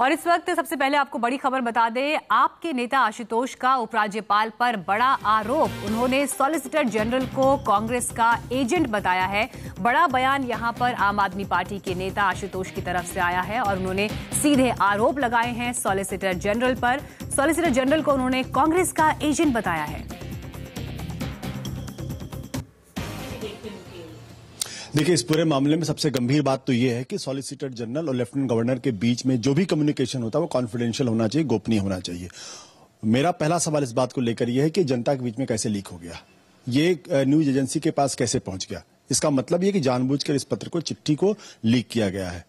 और इस वक्त सबसे पहले आपको बड़ी खबर बता दें आपके नेता आशुतोष का उपराज्यपाल पर बड़ा आरोप उन्होंने सॉलिसिटर जनरल को कांग्रेस का एजेंट बताया है बड़ा बयान यहां पर आम आदमी पार्टी के नेता आशुतोष की तरफ से आया है और उन्होंने सीधे आरोप लगाए हैं सॉलिसिटर जनरल पर सॉलिसिटर जनरल को उन्होंने कांग्रेस का एजेंट बताया है देखिए इस पूरे मामले में सबसे गंभीर बात तो यह है कि सॉलिसिटर जनरल और लेफ्टिनेंट गवर्नर के बीच में जो भी कम्युनिकेशन होता है वो कॉन्फिडेंशियल होना चाहिए गोपनीय होना चाहिए मेरा पहला सवाल इस बात को लेकर यह है कि जनता के बीच में कैसे लीक हो गया ये न्यूज एजेंसी के पास कैसे पहुंच गया इसका मतलब यह कि जानबूझकर इस पत्र को चिट्ठी को लीक किया गया है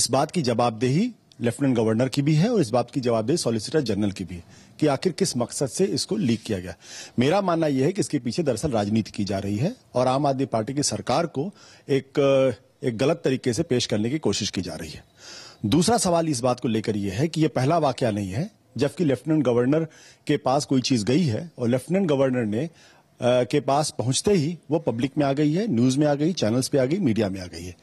इस बात की जवाबदेही लेफ्टिनेंट गवर्नर की भी है और इस बात की जवाबदेही सॉलिसिटर जनरल की भी है कि आखिर किस मकसद से इसको लीक किया गया मेरा मानना यह है कि इसके पीछे दरअसल राजनीति की जा रही है और आम आदमी पार्टी की सरकार को एक एक गलत तरीके से पेश करने की कोशिश की जा रही है दूसरा सवाल इस बात को लेकर यह है कि यह पहला वाक्य नहीं है जबकि लेफ्टिनेंट गवर्नर के पास कोई चीज गई है और लेफ्टिनेंट गवर्नर ने के पास पहुंचते ही वो पब्लिक में आ गई है न्यूज में आ गई चैनल्स पे आ गई मीडिया में आ गई है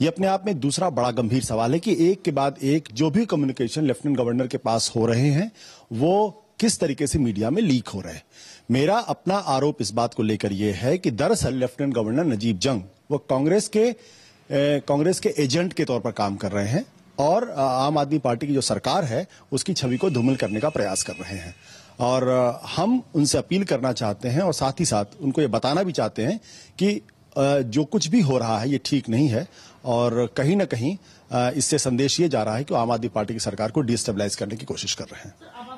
ये अपने आप में दूसरा बड़ा गंभीर सवाल है कि एक के बाद एक जो भी कम्युनिकेशन लेफ्टिनेंट गवर्नर के पास हो रहे हैं वो किस तरीके से मीडिया में लीक हो रहे हैं मेरा अपना आरोप इस बात को लेकर यह है कि दरअसल लेफ्टिनेंट गवर्नर नजीब जंग वो कांग्रेस के कांग्रेस के एजेंट के तौर पर काम कर रहे हैं और आम आदमी पार्टी की जो सरकार है उसकी छवि को धूमिल करने का प्रयास कर रहे हैं और हम उनसे अपील करना चाहते हैं और साथ ही साथ उनको ये बताना भी चाहते हैं कि जो कुछ भी हो रहा है ये ठीक नहीं है और कहीं ना कहीं इससे संदेश ये जा रहा है कि आम आदमी पार्टी की सरकार को डिस्टेबलाइज करने की कोशिश कर रहे हैं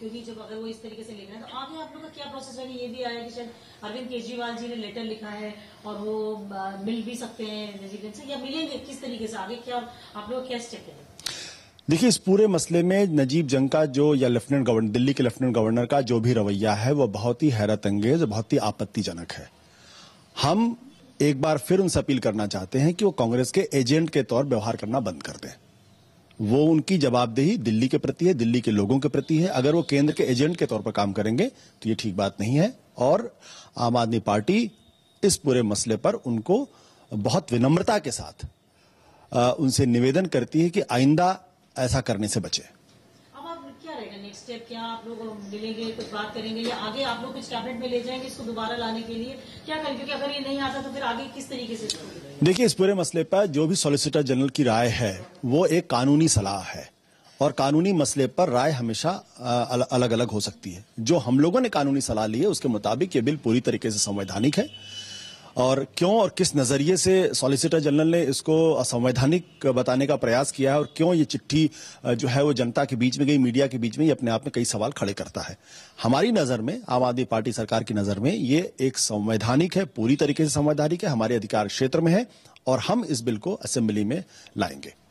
क्योंकि जब अगर वो इस तरीके से लिख रहे हैं तो आगे आप लोग का क्या प्रोसेस है ये भी आया कि शायद अरविंद केजरीवाल जी ने लेटर लिखा है और वो मिल भी सकते हैं रेजिडेंट से या मिलेंगे किस तरीके से आगे क्या आप लोग क्या स्टेप है देखिए इस पूरे मसले में नजीब जंग का जो या लेफ्टिनेंट गवर्नर दिल्ली के लेफ्टिनेंट गवर्नर का जो भी रवैया है वो बहुत ही हैरत अंगेज बहुत ही आपत्तिजनक है हम एक बार फिर उनसे अपील करना चाहते हैं कि वो कांग्रेस के एजेंट के तौर व्यवहार करना बंद कर दें वो उनकी जवाबदेही दिल्ली के प्रति है दिल्ली के लोगों के प्रति है अगर वो केंद्र के एजेंट के तौर पर काम करेंगे तो ये ठीक बात नहीं है और आम आदमी पार्टी इस पूरे मसले पर उनको बहुत विनम्रता के साथ उनसे निवेदन करती है कि आइंदा ऐसा करने से बचे नेक्स्ट स्टेप क्या आप लोग मिलेंगे कुछ बात करेंगे या आगे आप लोग कुछ कैबिनेट में ले जाएंगे इसको दोबारा लाने के लिए क्या करें क्योंकि अगर ये नहीं आता तो फिर आगे किस तरीके से देखिए इस पूरे मसले पर जो भी सॉलिसिटर जनरल की राय है वो एक कानूनी सलाह है और कानूनी मसले पर राय हमेशा अलग अलग हो सकती है जो हम लोगों ने कानूनी सलाह ली है उसके मुताबिक ये बिल पूरी तरीके से संवैधानिक है और क्यों और किस नज़रिए से सॉलिसिटर जनरल ने इसको असंवैधानिक बताने का प्रयास किया है और क्यों ये चिट्ठी जो है वो जनता के बीच में गई मीडिया के बीच में ये अपने आप में कई सवाल खड़े करता है हमारी नज़र में आम आदमी पार्टी सरकार की नज़र में ये एक संवैधानिक है पूरी तरीके से संवैधानिक है हमारे अधिकार क्षेत्र में है और हम इस बिल को असेंबली में लाएंगे